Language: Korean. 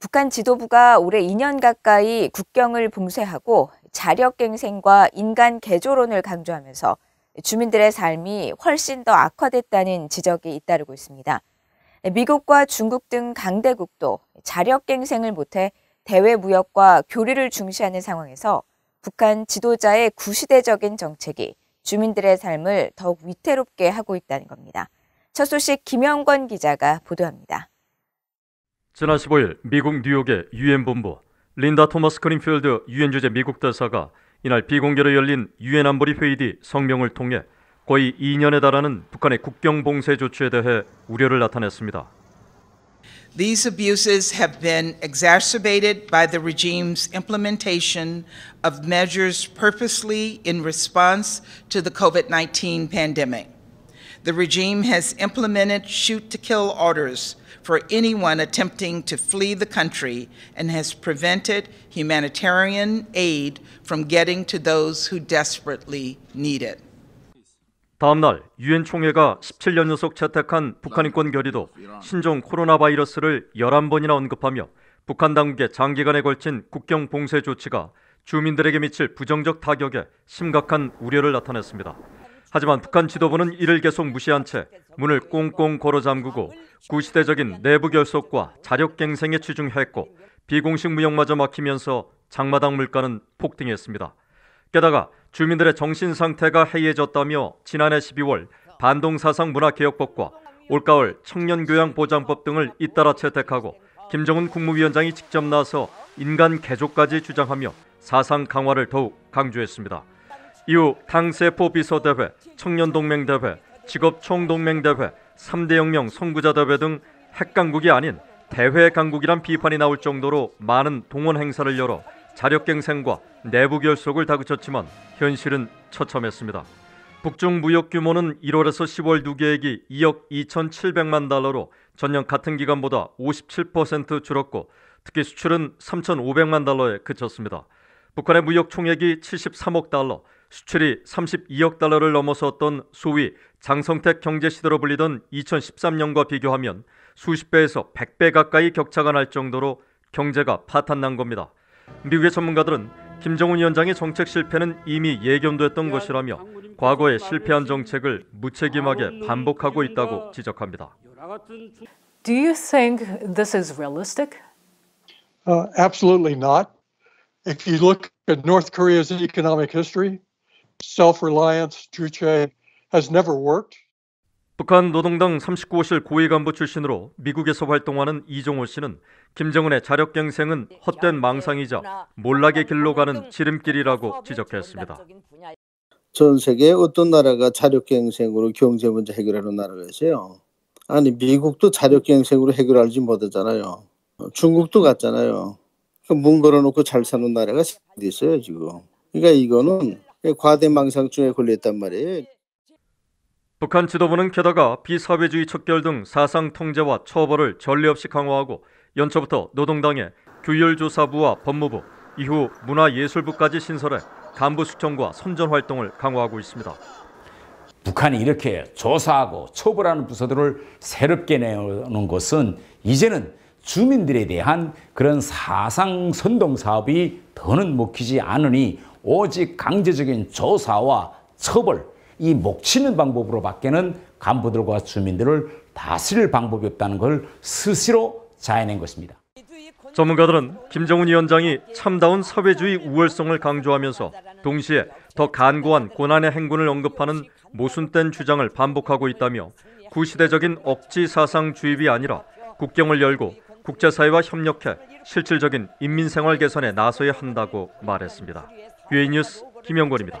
북한 지도부가 올해 2년 가까이 국경을 봉쇄하고 자력갱생과 인간 개조론을 강조하면서 주민들의 삶이 훨씬 더 악화됐다는 지적이 잇따르고 있습니다. 미국과 중국 등 강대국도 자력갱생을 못해 대외 무역과 교류를 중시하는 상황에서 북한 지도자의 구시대적인 정책이 주민들의 삶을 더욱 위태롭게 하고 있다는 겁니다. 첫 소식 김영권 기자가 보도합니다. 지난 15일 미국 뉴욕의 유엔 본부 린다 토마스 크린필드 유엔 주재 미국 대사가 이날 비공개로 열린 유엔 안보리 회의 뒤 성명을 통해 거의 2년에 달하는 북한의 국경 봉쇄 조치에 대해 우려를 나타냈습니다. These abuses have been exacerbated by the regime's implementation of measures purposely in response to the COVID 19 pandemic. The regime has implemented shoot to kill orders for anyone attempting to flee the country and has prevented humanitarian aid from getting to those who desperately need it. 다음 날 유엔 총회가 17년 연속 채택한 북한 인권 결의도 신종 코로나 바이러스를 11번이나 언급하며 북한 당국의 장기간에 걸친 국경 봉쇄 조치가 주민들에게 미칠 부정적 타격에 심각한 우려를 나타냈습니다. 하지만 북한 지도부는 이를 계속 무시한 채 문을 꽁꽁 걸어 잠그고 구시대적인 내부 결속과 자력갱생에 치중했고 비공식 무역마저 막히면서 장마당 물가는 폭등했습니다. 게다가 주민들의 정신 상태가 해이해졌다며 지난해 12월 반동사상 문화개혁법과 올가을 청년교양보장법 등을 잇따라 채택하고 김정은 국무위원장이 직접 나서 인간 개조까지 주장하며 사상 강화를 더욱 강조했습니다. 이후 당세포 비서대회, 청년동맹대회, 직업총동맹대회, 3대 혁명 선구자대회 등 핵강국이 아닌 대회 강국이란 비판이 나올 정도로 많은 동원 행사를 열어 자력갱생과 내부 결속을 다그쳤지만 현실은 처참했습니다. 북중 무역 규모는 1월에서 10월 두 계획이 2억 2,700만 달러로 전년 같은 기간보다 57% 줄었고 특히 수출은 3,500만 달러에 그쳤습니다. 북한의 무역 총액이 73억 달러, 수출이 32억 달러를 넘어섰던 소위 장성택 경제시대로 불리던 2013년과 비교하면 수십 배에서 100배 가까이 격차가 날 정도로 경제가 파탄난 겁니다. 미국의 전문가들은 김정은 위원장의 정책 실패는 이미 예견됐던 것이라며 과거의 실패한 정책을 무책임하게 반복하고 있다고 지적합니다. Do you think this is realistic? Uh, absolutely not. If you look at North Korea's economic history, self-reliance, 주체 has never worked. 북한 노동당 39호실 고위 간부 출신으로 미국에서 활동하는 이종호 씨는 김정은의 자력갱생은 헛된 망상이자 몰락의 길로 가는 지름길이라고 지적했습니다. 전 세계 어떤 나라가 자력갱생으로 경제 문제 해결하는 나라가 있어요? 아니 미국도 자력갱생으로 해결하지 못하잖아요. 중국도 같잖아요. 그러니까 문 걸어놓고 잘 사는 나라가 있어요 지금. 그러니까 이거는 예, 과대망상증에 걸렸단 말이에요. 네. 북한 지도부는 게다가 비사회주의 척결 등 사상 통제와 처벌을 전례 없이 강화하고 연초부터 노동당에 규율조사부와 법무부, 이후 문화예술부까지 신설해 간부 숙청과 선전 활동을 강화하고 있습니다. 북한이 이렇게 조사하고 처벌하는 부서들을 새롭게 내는 것은 이제는 주민들에 대한 그런 사상 선동 사업이 더는 먹히지 않으니 오직 강제적인 조사와 처벌, 이 목치는 방법으로 밖에는 간부들과 주민들을 다스릴 방법이 없다는 걸 스스로 자해낸 것입니다. 전문가들은 김정은 위원장이 참다운 사회주의 우월성을 강조하면서 동시에 더 간고한 고난의 행군을 언급하는 모순된 주장을 반복하고 있다며 구시대적인 억지 사상 주입이 아니라 국경을 열고 국제사회와 협력해 실질적인 인민생활 개선에 나서야 한다고 말했습니다. 유엔뉴스 김영곤입니다.